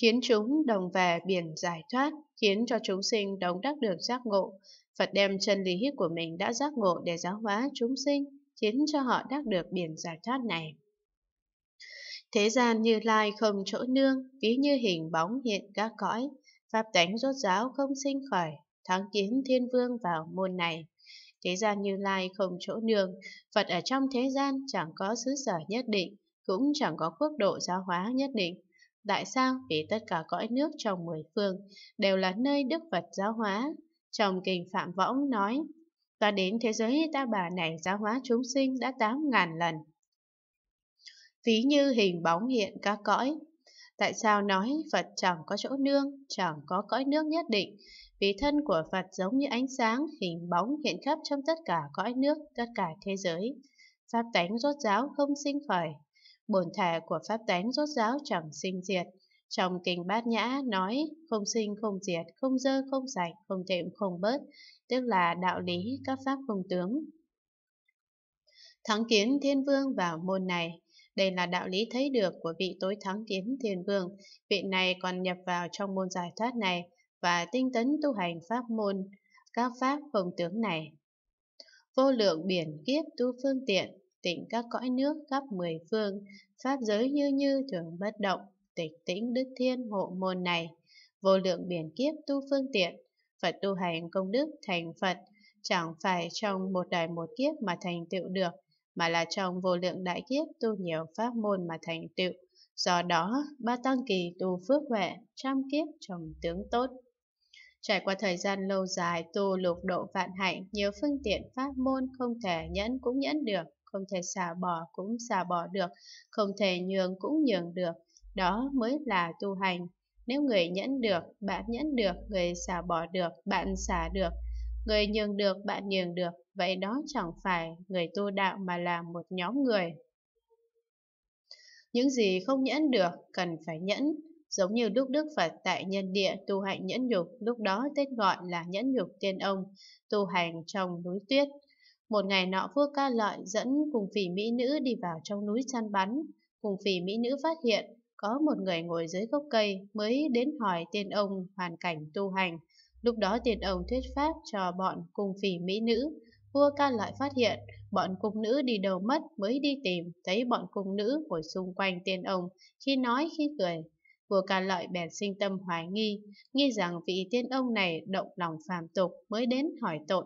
khiến chúng đồng về biển giải thoát, khiến cho chúng sinh đống đắc được giác ngộ. Phật đem chân lý của mình đã giác ngộ để giáo hóa chúng sinh, khiến cho họ đắc được biển giải thoát này. Thế gian như lai không chỗ nương, ví như hình bóng hiện các cõi, pháp tánh rốt giáo không sinh khởi, thắng kiến thiên vương vào môn này. Thế gian như lai không chỗ nương, Phật ở trong thế gian chẳng có xứ sở nhất định, cũng chẳng có quốc độ giáo hóa nhất định. Tại sao? Vì tất cả cõi nước trong mười phương đều là nơi Đức Phật giáo hóa. Trong kinh Phạm Võng nói, ta đến thế giới ta bà này giáo hóa chúng sinh đã tám ngàn lần. Ví như hình bóng hiện các cõi. Tại sao nói Phật chẳng có chỗ nương, chẳng có cõi nước nhất định? Vì thân của Phật giống như ánh sáng, hình bóng hiện khắp trong tất cả cõi nước, tất cả thế giới. Pháp tánh rốt giáo không sinh khởi, bổn thể của pháp tánh rốt ráo chẳng sinh diệt. Trong kinh bát nhã nói không sinh không diệt, không dơ không sạch, không thêm không bớt, tức là đạo lý các pháp không tướng. Thắng kiến thiên vương vào môn này, đây là đạo lý thấy được của vị tối thắng kiến thiên vương, vị này còn nhập vào trong môn giải thoát này và tinh tấn tu hành pháp môn, các pháp không tướng này. Vô lượng biển kiếp tu phương tiện, tịnh các cõi nước khắp mười phương, pháp giới như như thường bất động, tịch tĩnh đức thiên hộ môn này, vô lượng biển kiếp tu phương tiện, Phật tu hành công đức thành Phật, chẳng phải trong một đời một kiếp mà thành tựu được, mà là trong vô lượng đại kiếp tu nhiều pháp môn mà thành tựu. Do đó, ba tăng kỳ tu phước huệ, trăm kiếp trồng tướng tốt. Trải qua thời gian lâu dài tu lục độ vạn hạnh, nhiều phương tiện pháp môn không thể nhẫn cũng nhẫn được, không thể xả bỏ cũng xả bỏ được, không thể nhường cũng nhường được. Đó mới là tu hành. Nếu người nhẫn được, bạn nhẫn được, người xả bỏ được, bạn xả được, người nhường được, bạn nhường được, vậy đó chẳng phải người tu đạo mà là một nhóm người. Những gì không nhẫn được cần phải nhẫn, giống như lúc Đức Phật tại nhân địa tu hành nhẫn nhục, lúc đó tên gọi là nhẫn nhục tiên ông, tu hành trong núi tuyết. Một ngày nọ vua ca lợi dẫn cùng phỉ mỹ nữ đi vào trong núi săn bắn. Cùng phỉ mỹ nữ phát hiện có một người ngồi dưới gốc cây mới đến hỏi tên ông hoàn cảnh tu hành. Lúc đó tiền ông thuyết pháp cho bọn cùng phỉ mỹ nữ. Vua ca lại phát hiện bọn cung nữ đi đầu mất mới đi tìm, thấy bọn cung nữ ngồi xung quanh tên ông, khi nói khi cười. Vua ca lợi bèn sinh tâm hoài nghi, nghi rằng vị tiên ông này động lòng phàm tục mới đến hỏi tội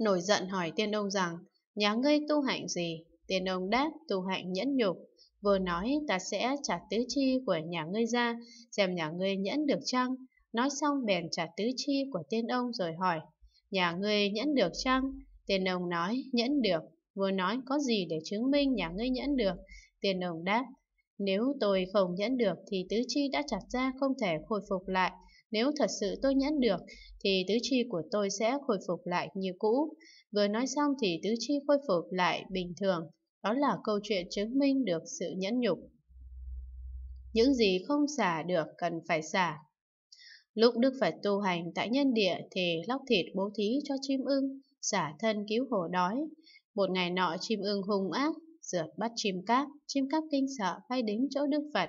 nổi giận hỏi tiên ông rằng, nhà ngươi tu hạnh gì? Tiên ông đáp tu hạnh nhẫn nhục, vừa nói ta sẽ trả tứ chi của nhà ngươi ra, xem nhà ngươi nhẫn được chăng? Nói xong bèn trả tứ chi của tiên ông rồi hỏi, nhà ngươi nhẫn được chăng? Tiên ông nói, nhẫn được, vừa nói có gì để chứng minh nhà ngươi nhẫn được? Tiên ông đáp, nếu tôi không nhẫn được thì tứ chi đã chặt ra không thể khôi phục lại, nếu thật sự tôi nhẫn được, thì tứ chi của tôi sẽ khôi phục lại như cũ. Vừa nói xong thì tứ chi khôi phục lại bình thường. Đó là câu chuyện chứng minh được sự nhẫn nhục. Những gì không xả được cần phải xả. Lúc Đức Phật tu hành tại nhân địa thì lóc thịt bố thí cho chim ưng, xả thân cứu hổ đói. Một ngày nọ chim ưng hung ác, rượt bắt chim cáp, chim cáp kinh sợ bay đến chỗ Đức Phật,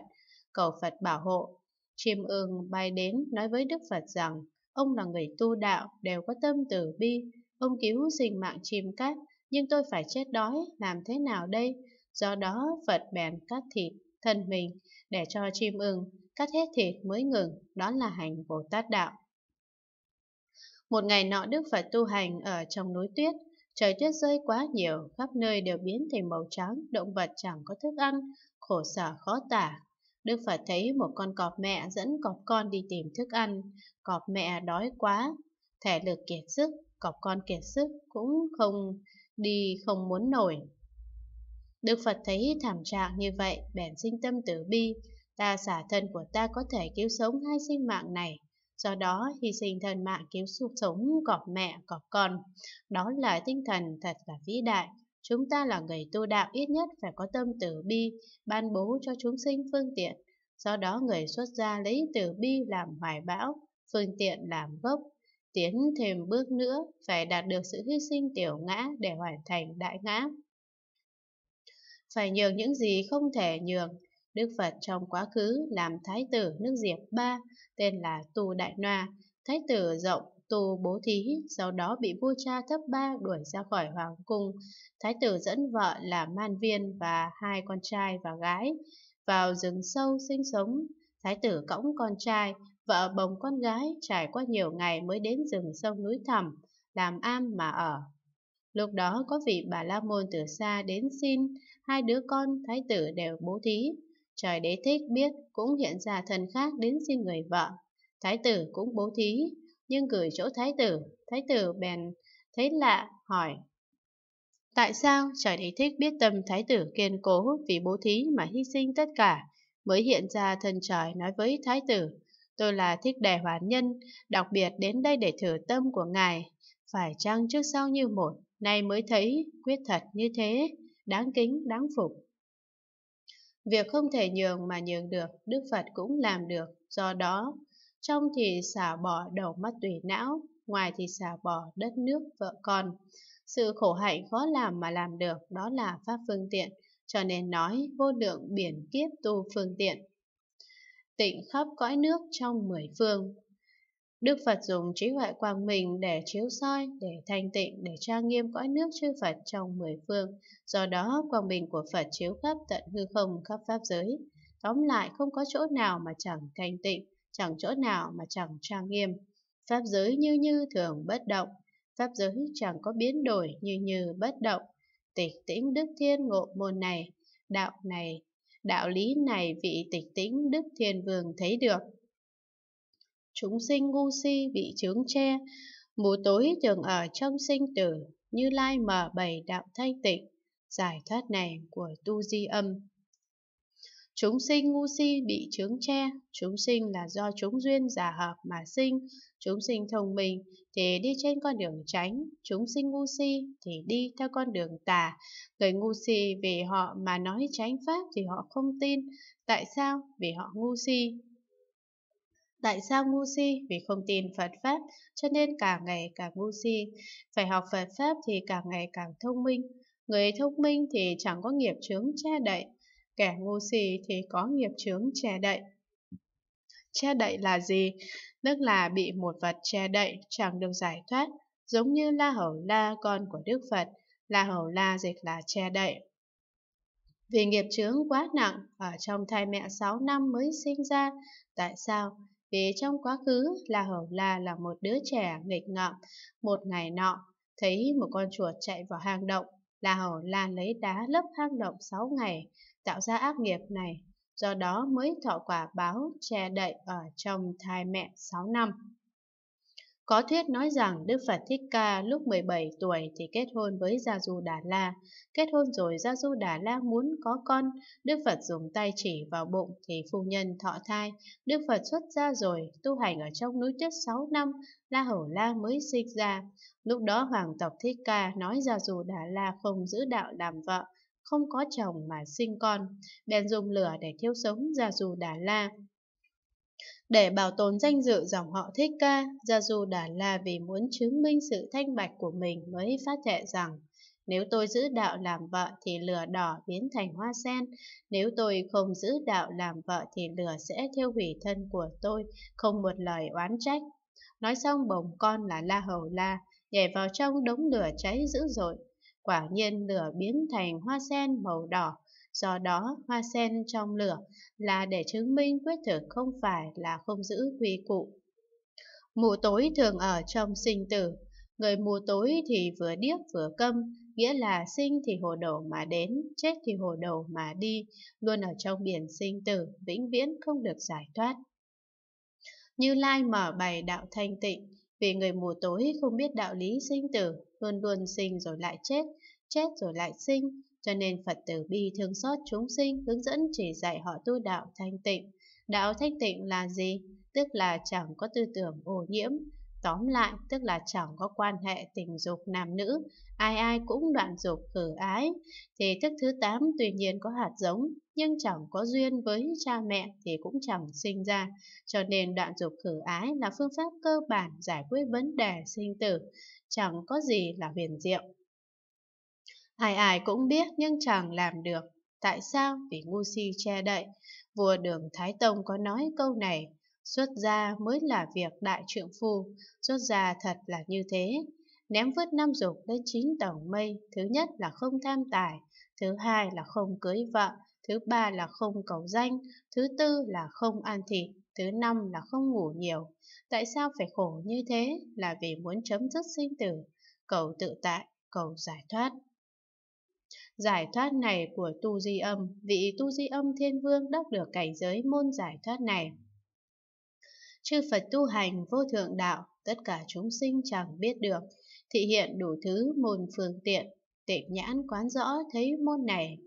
cầu Phật bảo hộ. Chiêm Ưng bay đến nói với Đức Phật rằng, ông là người tu đạo, đều có tâm từ bi, ông cứu sinh mạng chim cát, nhưng tôi phải chết đói, làm thế nào đây? Do đó Phật bèn cắt thịt thân mình để cho chim ưng, cắt hết thịt mới ngừng, đó là hành Bồ Tát Đạo. Một ngày nọ Đức Phật tu hành ở trong núi tuyết, trời tuyết rơi quá nhiều, khắp nơi đều biến thành màu trắng, động vật chẳng có thức ăn, khổ sở khó tả, Đức Phật thấy một con cọp mẹ dẫn cọp con đi tìm thức ăn. Cọp mẹ đói quá, thể lực kiệt sức, cọp con kiệt sức cũng không đi không muốn nổi. Đức Phật thấy thảm trạng như vậy, bèn sinh tâm tử bi, ta xả thân của ta có thể cứu sống hai sinh mạng này. Do đó, hy sinh thân mạng cứu sống cọp mẹ, cọp con, đó là tinh thần thật là vĩ đại. Chúng ta là người tu đạo ít nhất phải có tâm tử bi, ban bố cho chúng sinh phương tiện. Do đó người xuất gia lấy tử bi làm hoài bão, phương tiện làm gốc. Tiến thêm bước nữa, phải đạt được sự hy sinh tiểu ngã để hoàn thành đại ngã. Phải nhường những gì không thể nhường. Đức Phật trong quá khứ làm thái tử nước Diệp Ba, tên là Tù Đại Noa, thái tử rộng tù bố thí, sau đó bị vua cha thấp ba đuổi ra khỏi hoàng cung. Thái tử dẫn vợ là Man Viên và hai con trai và gái vào rừng sâu sinh sống. Thái tử cõng con trai, vợ bồng con gái trải qua nhiều ngày mới đến rừng sâu núi thẳm, làm am mà ở. Lúc đó có vị bà La Môn từ xa đến xin, hai đứa con thái tử đều bố thí. Trời đế thích biết cũng hiện ra thần khác đến xin người vợ. Thái tử cũng bố thí, nhưng gửi chỗ thái tử. Thái tử bèn thấy lạ, hỏi. Tại sao trời đế thích biết tâm thái tử kiên cố vì bố thí mà hy sinh tất cả, mới hiện ra thần trời nói với thái tử, tôi là thích đề hoàn nhân, đặc biệt đến đây để thử tâm của ngài, phải chăng trước sau như một, nay mới thấy quyết thật như thế, đáng kính, đáng phục. Việc không thể nhường mà nhường được, Đức Phật cũng làm được, do đó trong thì xả bỏ đầu mắt tủy não, ngoài thì xả bỏ đất nước vợ con. Sự khổ hạnh khó làm mà làm được đó là pháp phương tiện, cho nên nói vô lượng biển kiếp tu phương tiện. Tịnh khắp cõi nước trong mười phương. Đức Phật dùng trí huệ quang minh để chiếu soi, để thanh tịnh, để trang nghiêm cõi nước chư Phật trong mười phương. Do đó, quang bình của Phật chiếu khắp tận hư không khắp pháp giới. Tóm lại, không có chỗ nào mà chẳng thanh tịnh, chẳng chỗ nào mà chẳng trang nghiêm. Pháp giới như như thường bất động, pháp giới chẳng có biến đổi như như bất động. Tịch tĩnh đức thiên ngộ môn này, đạo này, đạo lý này vị tịch tĩnh đức thiên vương thấy được. Chúng sinh ngu si bị chướng che, mù tối thường ở trong sinh tử, như lai mở bày đạo thanh tịnh, giải thoát này của tu di âm. Chúng sinh ngu si bị chướng che, chúng sinh là do chúng duyên giả hợp mà sinh, chúng sinh thông minh thì đi trên con đường tránh, chúng sinh ngu si thì đi theo con đường tà. Người ngu si vì họ mà nói tránh pháp thì họ không tin, tại sao? Vì họ ngu si. Tại sao ngu si? Vì không tin Phật Pháp, cho nên càng ngày càng ngu si. Phải học Phật Pháp thì càng ngày càng thông minh. Người thông minh thì chẳng có nghiệp chướng che đậy, kẻ ngu si thì có nghiệp chướng che đậy. Che đậy là gì? Tức là bị một vật che đậy, chẳng được giải thoát, giống như La Hầu La con của Đức Phật, La Hầu La dịch là che đậy. Vì nghiệp chướng quá nặng, ở trong thai mẹ 6 năm mới sinh ra. Tại sao? Vì trong quá khứ, La Hầu La là một đứa trẻ nghịch ngợm. Một ngày nọ, thấy một con chuột chạy vào hang động, La Hầu La lấy đá lấp hang động 6 ngày, tạo ra ác nghiệp này, do đó mới thọ quả báo che đậy ở trong thai mẹ 6 năm. Có thuyết nói rằng Đức Phật Thích Ca lúc 17 tuổi thì kết hôn với Gia Du Đà La. Kết hôn rồi Gia Du Đà La muốn có con, Đức Phật dùng tay chỉ vào bụng thì phu nhân thọ thai. Đức Phật xuất ra rồi, tu hành ở trong núi tuyết 6 năm, La Hầu La mới sinh ra. Lúc đó hoàng tộc Thích Ca nói Gia Du Đà La không giữ đạo làm vợ, không có chồng mà sinh con, bèn dùng lửa để thiêu sống Gia Du Đà La. Để bảo tồn danh dự dòng họ Thích Ca, Gia Du Đà La vì muốn chứng minh sự thanh bạch của mình mới phát thệ rằng nếu tôi giữ đạo làm vợ thì lửa đỏ biến thành hoa sen, nếu tôi không giữ đạo làm vợ thì lửa sẽ thiêu hủy thân của tôi, không một lời oán trách. Nói xong bồng con là La Hầu La, nhảy vào trong đống lửa cháy dữ dội, quả nhiên lửa biến thành hoa sen màu đỏ. Do đó, hoa sen trong lửa là để chứng minh quyết thực không phải là không giữ quy cụ. Mù tối thường ở trong sinh tử. Người mù tối thì vừa điếc vừa câm, nghĩa là sinh thì hồ đồ mà đến, chết thì hồ đồ mà đi, luôn ở trong biển sinh tử, vĩnh viễn không được giải thoát. Như Lai mở bài đạo thanh tịnh, vì người mù tối không biết đạo lý sinh tử luôn luôn sinh rồi lại chết, chết rồi lại sinh, cho nên Phật tử bi thương xót chúng sinh hướng dẫn chỉ dạy họ tu đạo thanh tịnh. Đạo thanh tịnh là gì? Tức là chẳng có tư tưởng ô nhiễm, Tóm lại, tức là chẳng có quan hệ tình dục nam nữ, ai ai cũng đoạn dục khử ái. Thì thức thứ 8 tuy nhiên có hạt giống, nhưng chẳng có duyên với cha mẹ thì cũng chẳng sinh ra. Cho nên đoạn dục khử ái là phương pháp cơ bản giải quyết vấn đề sinh tử, chẳng có gì là huyền diệu. Ai ai cũng biết nhưng chẳng làm được. Tại sao? Vì ngu si che đậy. Vua đường Thái Tông có nói câu này xuất gia mới là việc đại trượng phu, xuất gia thật là như thế. Ném vứt năm dục đến chín tầng mây, thứ nhất là không tham tài, thứ hai là không cưới vợ, thứ ba là không cầu danh, thứ tư là không ăn thịt, thứ năm là không ngủ nhiều. Tại sao phải khổ như thế? Là vì muốn chấm dứt sinh tử, cầu tự tại, cầu giải thoát. Giải thoát này của Tu Di Âm, vị Tu Di Âm Thiên Vương đắc được cảnh giới môn giải thoát này. Chư Phật tu hành vô thượng đạo, tất cả chúng sinh chẳng biết được, thị hiện đủ thứ môn phương tiện, tịnh nhãn quán rõ thấy môn này.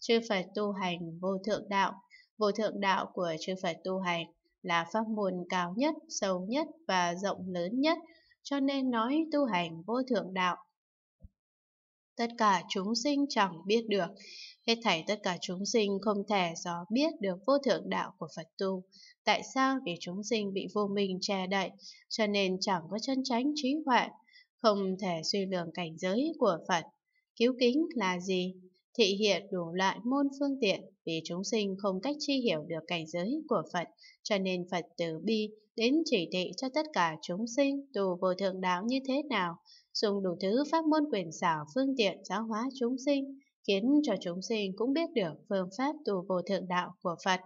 Chư Phật tu hành vô thượng đạo, vô thượng đạo của chư Phật tu hành là pháp môn cao nhất, sâu nhất và rộng lớn nhất, cho nên nói tu hành vô thượng đạo. Tất cả chúng sinh chẳng biết được, Hết thảy tất cả chúng sinh không thể do biết được vô thượng đạo của Phật tu. Tại sao? Vì chúng sinh bị vô minh che đậy, cho nên chẳng có chân tránh trí huệ, không thể suy lường cảnh giới của Phật. Cứu kính là gì? Thị hiện đủ loại môn phương tiện, vì chúng sinh không cách chi hiểu được cảnh giới của Phật, cho nên Phật từ bi đến chỉ thị cho tất cả chúng sinh tu vô thượng đạo như thế nào, dùng đủ thứ pháp môn quyền xảo phương tiện giáo hóa chúng sinh, khiến cho chúng sinh cũng biết được phương pháp tu vô thượng đạo của Phật.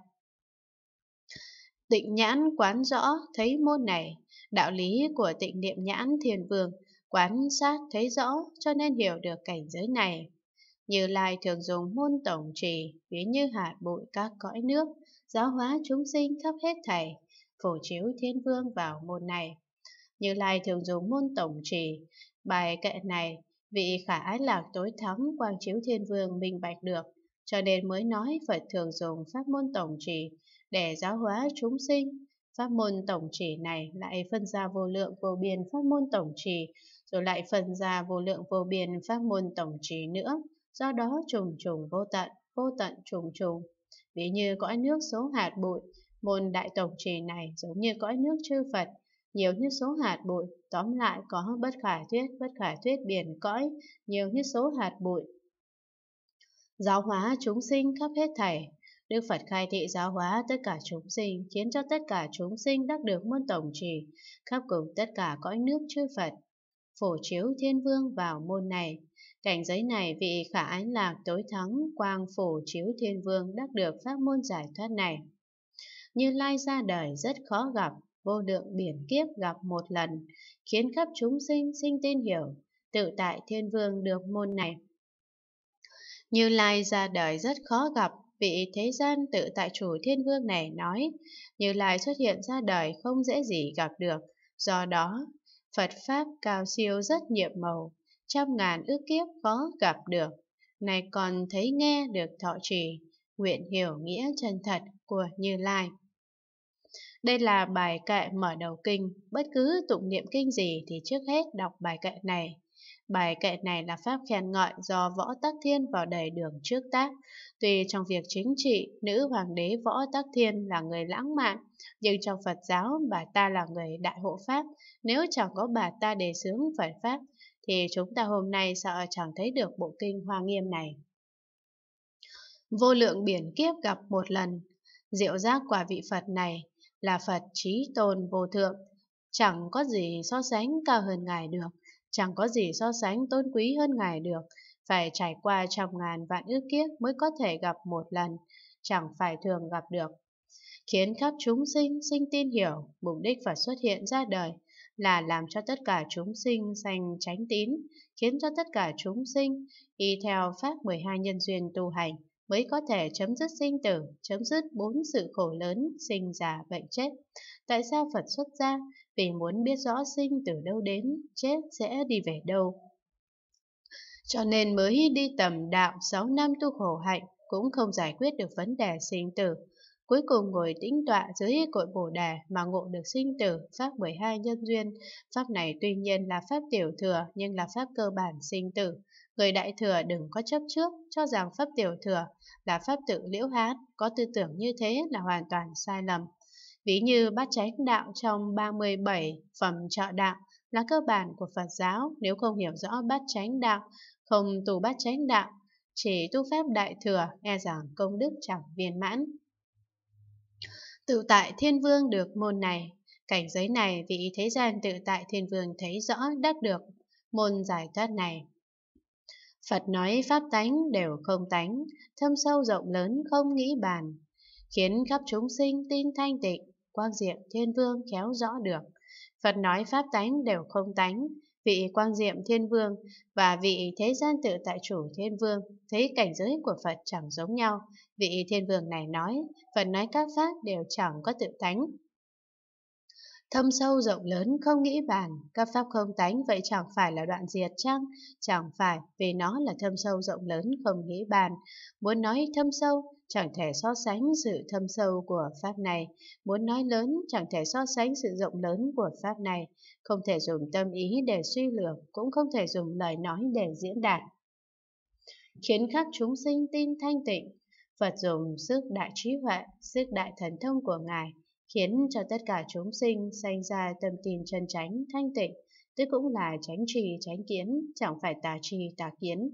Tịnh nhãn quán rõ thấy môn này, đạo lý của tịnh niệm nhãn thiền vương quán sát thấy rõ cho nên hiểu được cảnh giới này. Như Lai thường dùng môn tổng trì, ví như hạt bụi các cõi nước, giáo hóa chúng sinh khắp hết thảy, phổ chiếu thiên vương vào môn này. Như Lai thường dùng môn tổng trì, bài kệ này Vị khả ái lạc tối thắng quang chiếu thiên vương minh bạch được, cho nên mới nói Phật thường dùng pháp môn tổng trì để giáo hóa chúng sinh. Pháp môn tổng trì này lại phân ra vô lượng vô biên pháp môn tổng trì, rồi lại phân ra vô lượng vô biên pháp môn tổng trì nữa, do đó trùng trùng vô tận, vô tận trùng trùng. Ví như cõi nước số hạt bụi, môn đại tổng trì này giống như cõi nước chư Phật, nhiều như số hạt bụi, tóm lại có bất khả thuyết, bất khả thuyết biển cõi, nhiều như số hạt bụi. Giáo hóa chúng sinh khắp hết thảy, Đức Phật khai thị giáo hóa tất cả chúng sinh, khiến cho tất cả chúng sinh đắc được môn tổng trì, khắp cùng tất cả cõi nước chư Phật, phổ chiếu thiên vương vào môn này. Cảnh giới này vị khả ánh lạc tối thắng quang phổ chiếu thiên vương đắc được pháp môn giải thoát này. Như Lai ra đời rất khó gặp, vô lượng biển kiếp gặp một lần, khiến khắp chúng sinh sinh tin hiểu, tự tại thiên vương được môn này. Như Lai ra đời rất khó gặp, vị thế gian tự tại chủ thiên vương này nói, Như Lai xuất hiện ra đời không dễ gì gặp được, do đó Phật Pháp cao siêu rất nhiệm màu, trăm ngàn ước kiếp khó gặp được, này còn thấy nghe được thọ trì, nguyện hiểu nghĩa chân thật của Như Lai. Đây là bài kệ mở đầu kinh, bất cứ tụng niệm kinh gì thì trước hết đọc bài kệ này. Bài kệ này là pháp khen ngợi do Võ Tắc Thiên vào đầy đường trước tác. Tuy trong việc chính trị, nữ hoàng đế Võ Tắc Thiên là người lãng mạn, nhưng trong Phật giáo bà ta là người đại hộ Pháp. Nếu chẳng có bà ta đề xướng Phật Pháp, thì chúng ta hôm nay sợ chẳng thấy được bộ kinh hoa nghiêm này. Vô lượng biển kiếp gặp một lần, diệu giác quả vị Phật này là Phật trí tôn vô thượng. Chẳng có gì so sánh cao hơn Ngài được, chẳng có gì so sánh tôn quý hơn Ngài được, phải trải qua trăm ngàn vạn ước kiếp mới có thể gặp một lần, chẳng phải thường gặp được. Khiến khắp chúng sinh sinh tin hiểu, mục đích Phật xuất hiện ra đời là làm cho tất cả chúng sinh sanh tránh tín, khiến cho tất cả chúng sinh y theo pháp 12 nhân duyên tu hành mới có thể chấm dứt sinh tử, chấm dứt bốn sự khổ lớn, sinh già bệnh chết. Tại sao Phật xuất gia? Vì muốn biết rõ sinh từ đâu đến, chết sẽ đi về đâu. Cho nên mới đi tầm đạo 6 năm tu khổ hạnh cũng không giải quyết được vấn đề sinh tử cuối cùng ngồi tĩnh tọa dưới cội bồ đề mà ngộ được sinh tử, pháp 12 nhân duyên. Pháp này tuy nhiên là pháp tiểu thừa nhưng là pháp cơ bản sinh tử. Người đại thừa đừng có chấp trước, cho rằng pháp tiểu thừa là pháp tự liễu hán, có tư tưởng như thế là hoàn toàn sai lầm. Ví như bát chánh đạo trong 37 phẩm trợ đạo là cơ bản của Phật giáo, nếu không hiểu rõ bát chánh đạo, không tu bát chánh đạo, chỉ tu pháp đại thừa e rằng công đức chẳng viên mãn. Tự tại thiên vương được môn này, cảnh giới này vị thế gian tự tại thiên vương thấy rõ đắc được môn giải thoát này. Phật nói pháp tánh đều không tánh, thâm sâu rộng lớn không nghĩ bàn, khiến khắp chúng sinh tin thanh tịnh, quang diệm thiên vương khéo rõ được. Phật nói pháp tánh đều không tánh, vị quang diệm thiên vương và vị thế gian tự tại chủ thiên vương thấy cảnh giới của Phật chẳng giống nhau. Vị thiên vương này nói, Phật nói các pháp đều chẳng có tự tánh, thâm sâu rộng lớn không nghĩ bàn, các pháp không tánh vậy chẳng phải là đoạn diệt chăng? Chẳng phải, vì nó là thâm sâu rộng lớn không nghĩ bàn. Muốn nói thâm sâu, chẳng thể so sánh sự thâm sâu của pháp này. Muốn nói lớn, chẳng thể so sánh sự rộng lớn của pháp này. Không thể dùng tâm ý để suy lược, cũng không thể dùng lời nói để diễn đạt. Khiến các chúng sinh tin thanh tịnh, Phật dùng sức đại trí huệ, sức đại thần thông của Ngài khiến cho tất cả chúng sinh sanh ra tâm tin chân chánh, thanh tịnh, tức cũng là tránh trì, tránh kiến, chẳng phải tà trì, tà kiến.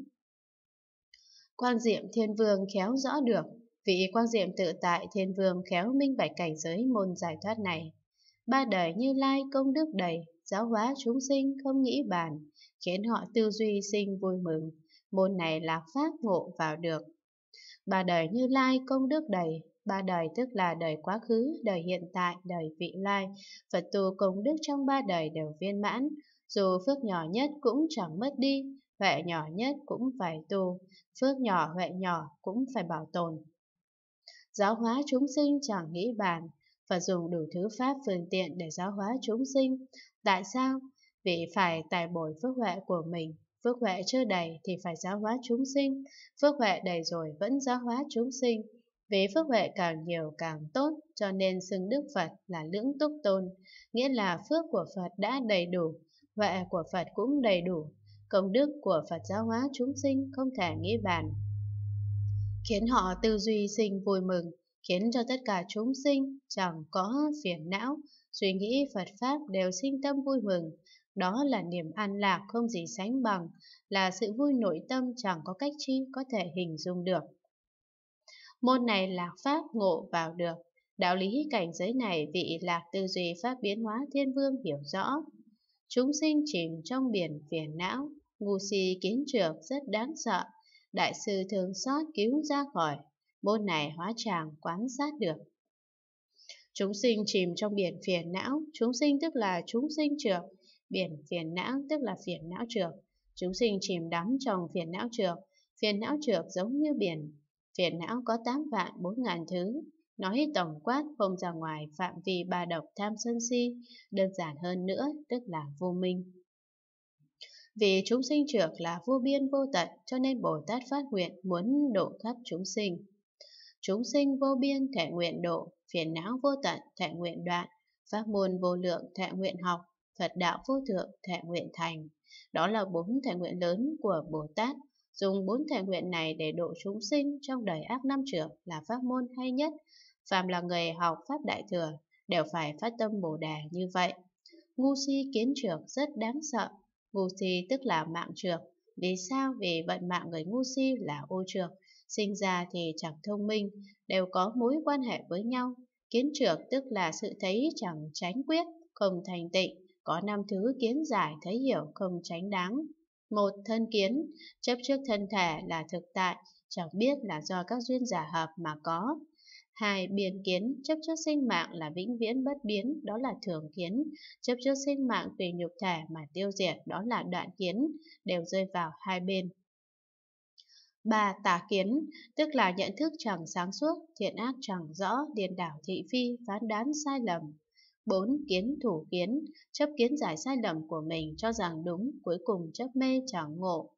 Quang Diệm Thiên Vương khéo rõ được, vị Quang Diệm tự tại Thiên Vương khéo minh bạch cảnh giới môn giải thoát này. Ba đời như lai công đức đầy, giáo hóa chúng sinh không nghĩ bàn, khiến họ tư duy sinh vui mừng. Môn này là pháp ngộ vào được. Ba đời như lai công đức đầy, Ba đời tức là đời quá khứ, đời hiện tại, đời vị lai. Phật tu công đức trong ba đời đều viên mãn, dù phước nhỏ nhất cũng chẳng mất đi, huệ nhỏ nhất cũng phải tu, phước nhỏ huệ nhỏ cũng phải bảo tồn. Giáo hóa chúng sinh chẳng nghĩ bàn, Phật dùng đủ thứ pháp phương tiện để giáo hóa chúng sinh. Tại sao? Vì phải tài bồi phước huệ của mình, phước huệ chưa đầy thì phải giáo hóa chúng sinh, phước huệ đầy rồi vẫn giáo hóa chúng sinh. Vế phước huệ càng nhiều càng tốt, cho nên xưng Đức Phật là lưỡng túc tôn, nghĩa là phước của Phật đã đầy đủ, huệ của Phật cũng đầy đủ, công đức của Phật giáo hóa chúng sinh không thể nghĩ bàn. Khiến họ tư duy sinh vui mừng, khiến cho tất cả chúng sinh chẳng có phiền não, suy nghĩ Phật Pháp đều sinh tâm vui mừng. Đó là niềm an lạc không gì sánh bằng, là sự vui nội tâm chẳng có cách chi có thể hình dung được. Môn này lạc pháp ngộ vào được, đạo lý cảnh giới này vị lạc tư duy pháp biến hóa thiên vương hiểu rõ. Chúng sinh chìm trong biển phiền não, ngu si kiến trược rất đáng sợ, đại sư thường xót cứu ra khỏi, môn này hóa tràng quán sát được. Chúng sinh chìm trong biển phiền não, chúng sinh tức là chúng sinh trược, biển phiền não tức là phiền não trược. Chúng sinh chìm đắm trong phiền não trược, phiền não trược giống như biển phiền não có 8 vạn 4 ngàn thứ. Nói tổng quát không ra ngoài phạm vi ba độc tham sân si, đơn giản hơn nữa tức là vô minh. Vì chúng sinh trược là vô biên vô tận cho nên Bồ Tát phát nguyện muốn độ khắp chúng sinh. Chúng sinh vô biên thể nguyện độ, phiền não vô tận thể nguyện đoạn, pháp môn vô lượng thể nguyện học, Phật đạo vô thượng thể nguyện thành. Đó là bốn thể nguyện lớn của Bồ Tát Dùng bốn thể nguyện này để độ chúng sinh trong đời ác năm trưởng là pháp môn hay nhất. Phạm là người học Pháp Đại Thừa đều phải phát tâm bồ đề như vậy. Ngu si kiến trược rất đáng sợ. Ngu si tức là mạng trược. Vì sao? Vì vận mạng người ngu si là ô trược. Sinh ra thì chẳng thông minh, đều có mối quan hệ với nhau. Kiến trược tức là sự thấy chẳng tránh quyết, không thành tịnh. Có năm thứ kiến giải thấy hiểu không tránh đáng, một thân kiến, chấp trước thân thể là thực tại, chẳng biết là do các duyên giả hợp mà có. Hai, biên kiến, chấp trước sinh mạng là vĩnh viễn bất biến, đó là thường kiến. Chấp trước sinh mạng tùy nhục thể mà tiêu diệt, đó là đoạn kiến, đều rơi vào hai bên. Ba, tà kiến, tức là nhận thức chẳng sáng suốt, thiện ác chẳng rõ, điền đảo thị phi, phán đoán sai lầm, 4. Kiến thủ kiến, chấp kiến giải sai lầm của mình cho rằng đúng, cuối cùng chấp mê chẳng ngộ.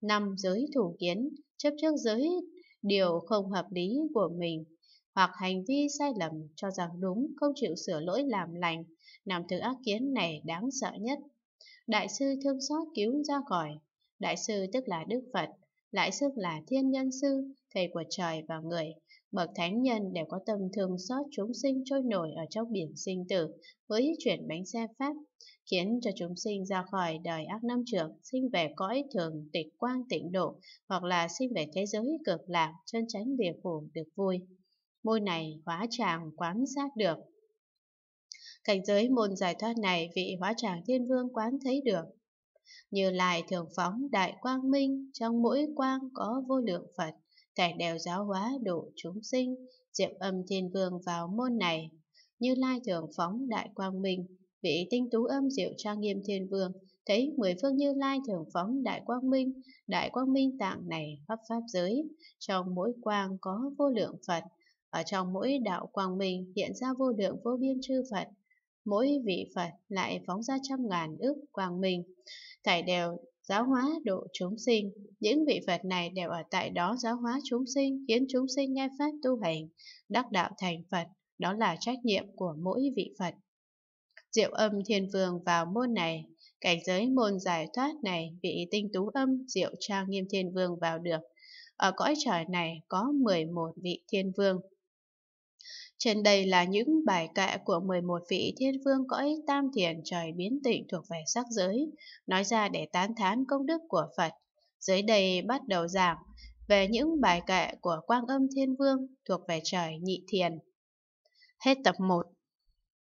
5. Giới thủ kiến, chấp trước giới điều không hợp lý của mình hoặc hành vi sai lầm cho rằng đúng, không chịu sửa lỗi làm lành, làm thứ ác kiến này đáng sợ nhất. Đại sư thương xót cứu ra khỏi, đại sư tức là Đức Phật, lại xưng là thiên nhân sư, thầy của trời và người, Bậc thánh nhân đều có tâm thương xót chúng sinh trôi nổi ở trong biển sinh tử với chuyển bánh xe Pháp, khiến cho chúng sinh ra khỏi đời ác năm trường sinh về cõi thường tịch quang tịnh độ, hoặc là sinh về thế giới cực lạc, chân tránh địa phủ được vui. Môi này hóa tràng quán sát được. Cảnh giới môn giải thoát này vị hóa tràng thiên vương quán thấy được, như Lai thường phóng đại quang minh, trong mỗi quang có vô lượng Phật, thảy đều giáo hóa độ chúng sinh, diệm âm thiên vương vào môn này. Như Lai thường phóng đại quang minh, vị tinh tú âm diệu trang nghiêm thiên vương, thấy mười phương Như Lai thường phóng đại quang minh, đại quang minh tạng này pháp pháp giới, trong mỗi quang có vô lượng Phật, ở trong mỗi đạo quang minh hiện ra vô lượng vô biên chư Phật, mỗi vị Phật lại phóng ra trăm ngàn ước quang minh, thảy đều Giáo hóa độ chúng sinh Những vị Phật này đều ở tại đó giáo hóa chúng sinh Khiến chúng sinh nghe Pháp tu hành Đắc đạo thành Phật Đó là trách nhiệm của mỗi vị Phật Diệu âm thiên vương vào môn này Cảnh giới môn giải thoát này Vị tinh tú âm diệu trang nghiêm thiên vương vào được Ở cõi trời này có 11 vị thiên vương trên đây là những bài kệ của 11 vị thiên vương cõi tam thiền trời biến tịnh thuộc về sắc giới, nói ra để tán thán công đức của Phật. Dưới đây bắt đầu giảng về những bài kệ của Quang Âm Thiên Vương thuộc về trời nhị thiền. Hết tập 1